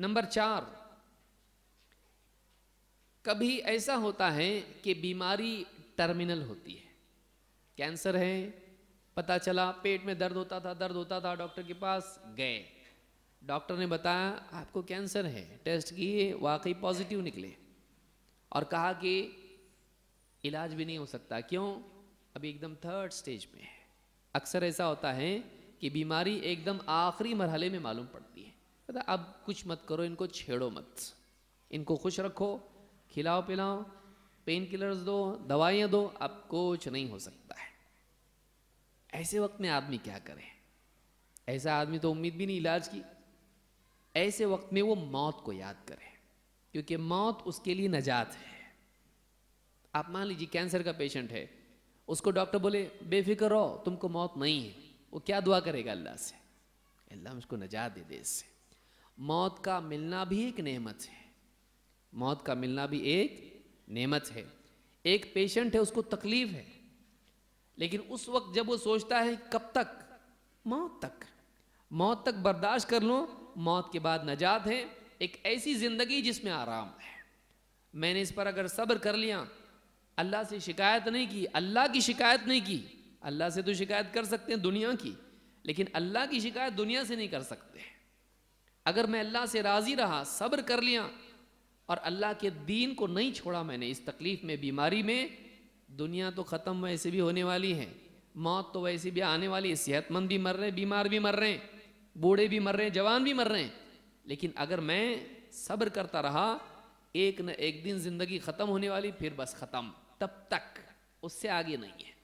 number चार कभी ऐसा होता है कि बीमारी टर्मिनल होती है कैंसर है पता चला पेट में दर्द होता था दर्द होता था डॉक्टर के पास गए डॉक्टर ने बताया आपको कैंसर है टेस्ट किए वाकई पॉजिटिव निकले और कहा कि इलाज भी नहीं हो सकता क्यों अभी एकदम थर्ड स्टेज में है अक्सर ऐसा होता है कि बीमारी एकदम आखिरी मरहले में मालूम पड़ती है कहता अब कुछ मत करो इनको छेड़ो मत इनको खुश रखो खिलाओ पिलाओ पेन किलर्स दो दवाइयाँ दो अब कुछ नहीं हो सकता है ऐसे वक्त में आदमी क्या करे ऐसा आदमी तो उम्मीद भी नहीं इलाज की ऐसे वक्त में वो मौत को याद करे क्योंकि मौत उसके लिए नजात है आप मान लीजिए कैंसर का पेशेंट है उसको डॉक्टर बोले बेफिक्र रहो तुमको मौत नहीं है वो क्या दुआ करेगा अल्लाह से अल्लाह मुझको नजात दे दे इससे मौत का मिलना भी एक नेमत है मौत का मिलना भी एक नेमत है एक पेशेंट है उसको तकलीफ है लेकिन उस वक्त जब वो सोचता है कब तक मौत तक मौत तक बर्दाश्त कर लो मौत के बाद नजात है एक ऐसी ज़िंदगी जिसमें आराम है मैंने इस पर अगर सब्र कर लिया अल्लाह से शिकायत नहीं की अल्लाह की शिकायत नहीं की अल्लाह से तो शिकायत कर सकते हैं दुनिया की लेकिन अल्लाह की शिकायत दुनिया से नहीं कर सकते हैं अगर मैं अल्लाह से राज़ी रहा सब्र कर लिया और अल्लाह के दीन को नहीं छोड़ा मैंने इस तकलीफ़ में बीमारी में दुनिया तो ख़त्म वैसे भी होने वाली है मौत तो वैसे भी आने वाली है सेहतमंद भी मर रहे हैं बीमार भी मर रहे हैं बूढ़े भी मर रहे हैं जवान भी मर रहे हैं लेकिन अगर मैं सब्र करता रहा एक न एक दिन ज़िंदगी ख़त्म होने वाली फिर बस ख़त्म तब तक उससे आगे नहीं है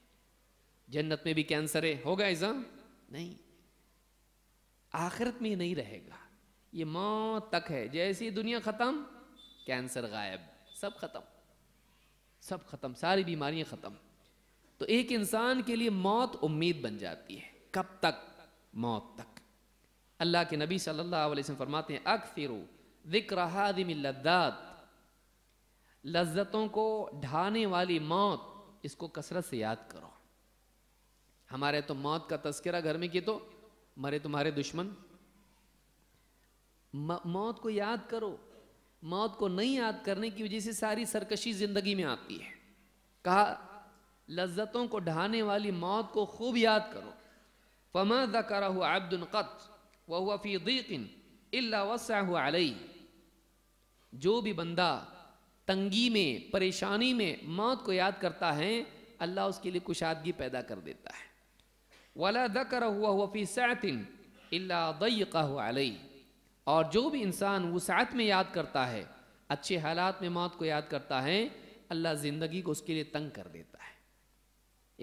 जन्नत में भी कैंसर है होगा ऐसा नहीं आखिरत में नहीं रहेगा ये मौ तक है जैसी दुनिया ख़त्म कैंसर गायब सब ख़त्म सब ख़त्म सारी बीमारियां ख़त्म तो एक इंसान के लिए मौत उम्मीद बन जाती है कब तक मौत तक अल्लाह के नबी सल्लल्लाहु अलैहि वसल्लम फरमाते हैं फिर जिक्र हादिम लद्दात लज्जतों को ढाने वाली मौत इसको कसरत से याद करो हमारे तो मौत का तस्करा घर में किए तो मरे तुम्हारे दुश्मन मौत को याद करो मौत को नहीं याद करने की वजह से सारी सरकशी जिंदगी में आती है कहा लज्जतों को ढहाने वाली मौत को खूब याद करो फमा करा हुआ अब्दुल्क़त वह हुआ फीकिन अलई जो भी बंदा तंगी में परेशानी में मौत को याद करता है अल्लाह उसके लिए कुशादगी पैदा कर देता है वाला दकर हुआ हुआ फ़ी सैतिन दई दैका हुआ अलई और जो भी इंसान वसात में याद करता है अच्छे हालात में मौत को याद करता है अल्लाह ज़िंदगी को उसके लिए तंग कर देता है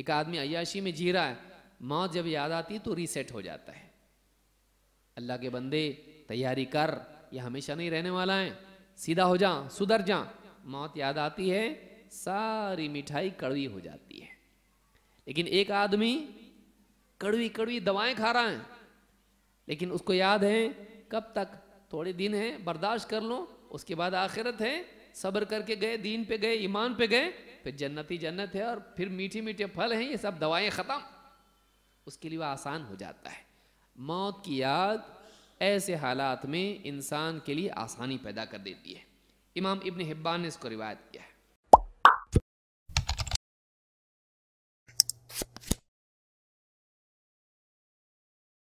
एक आदमी अयाशी में जी रहा है मौत जब याद आती तो रीसेट हो जाता है अल्लाह के बंदे तैयारी कर यह हमेशा नहीं रहने वाला है सीधा हो जा सुधर जा मौत याद आती है सारी मिठाई कड़वी हो जाती है लेकिन एक आदमी कड़वी कड़वी दवाएं खा रहा है लेकिन उसको याद है कब तक थोड़े दिन है बर्दाश्त कर लो उसके बाद आखिरत है सब्र करके गए दीन पे गए ईमान पे गए फिर जन्नत ही जन्नत है और फिर मीठे मीठे फल हैं ये सब दवाएं ख़त्म उसके लिए आसान हो जाता है मौत की याद ऐसे हालात में इंसान के लिए आसानी पैदा कर देती है इमाम इबन हिब्बान ने इसको रिवायत किया है